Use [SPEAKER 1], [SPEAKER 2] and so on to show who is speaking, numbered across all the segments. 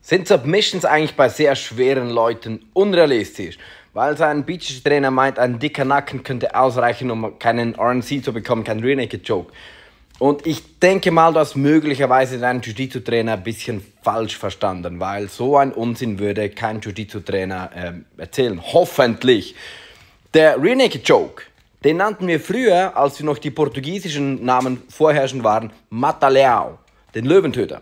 [SPEAKER 1] sind Submissions eigentlich bei sehr schweren Leuten unrealistisch, weil sein Beach-Trainer meint, ein dicker Nacken könnte ausreichen, um keinen RNC zu bekommen, kein Rear Naked Choke. Und ich denke mal, du hast möglicherweise deinen Jiu-Jitsu-Trainer ein bisschen falsch verstanden, weil so ein Unsinn würde kein Jiu-Jitsu-Trainer äh, erzählen. Hoffentlich. Der Rear Naked Choke, den nannten wir früher, als wir noch die portugiesischen Namen vorherrschen waren, Mataleão, den Löwentöter.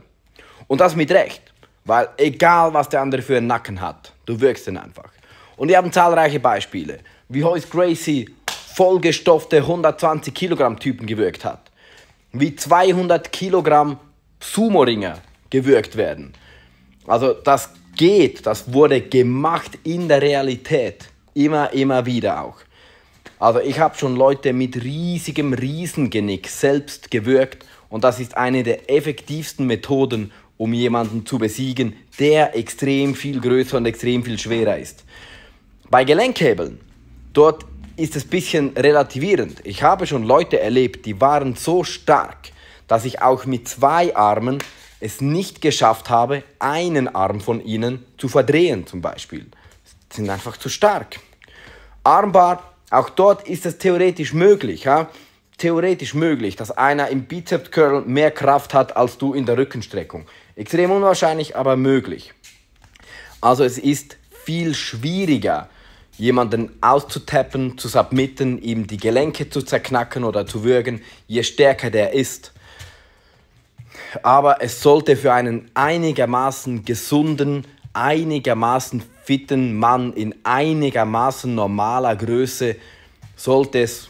[SPEAKER 1] Und das mit Recht. Weil egal, was der andere für einen Nacken hat, du wirkst ihn einfach. Und wir haben zahlreiche Beispiele, wie Hoyce Gracie vollgestoffte 120 Kilogramm Typen gewirkt hat. Wie 200 Kilogramm Sumo-Ringer gewirkt werden. Also das geht, das wurde gemacht in der Realität. Immer, immer wieder auch. Also ich habe schon Leute mit riesigem Riesengenick selbst gewirkt und das ist eine der effektivsten Methoden, um jemanden zu besiegen, der extrem viel größer und extrem viel schwerer ist. Bei Gelenkhebeln, dort ist es ein bisschen relativierend. Ich habe schon Leute erlebt, die waren so stark, dass ich auch mit zwei Armen es nicht geschafft habe, einen Arm von ihnen zu verdrehen zum Beispiel. Sie sind einfach zu stark. Armbar, auch dort ist es theoretisch möglich. Ja? theoretisch möglich, dass einer im Bicep Curl mehr Kraft hat als du in der Rückenstreckung. Extrem unwahrscheinlich, aber möglich. Also es ist viel schwieriger, jemanden auszutappen, zu submitten, ihm die Gelenke zu zerknacken oder zu würgen, je stärker der ist. Aber es sollte für einen einigermaßen gesunden, einigermaßen fitten Mann in einigermaßen normaler Größe, sollte es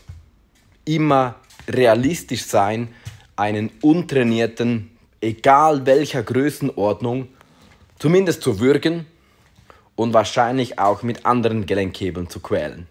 [SPEAKER 1] immer realistisch sein, einen untrainierten, egal welcher Größenordnung, zumindest zu würgen und wahrscheinlich auch mit anderen Gelenkhebeln zu quälen.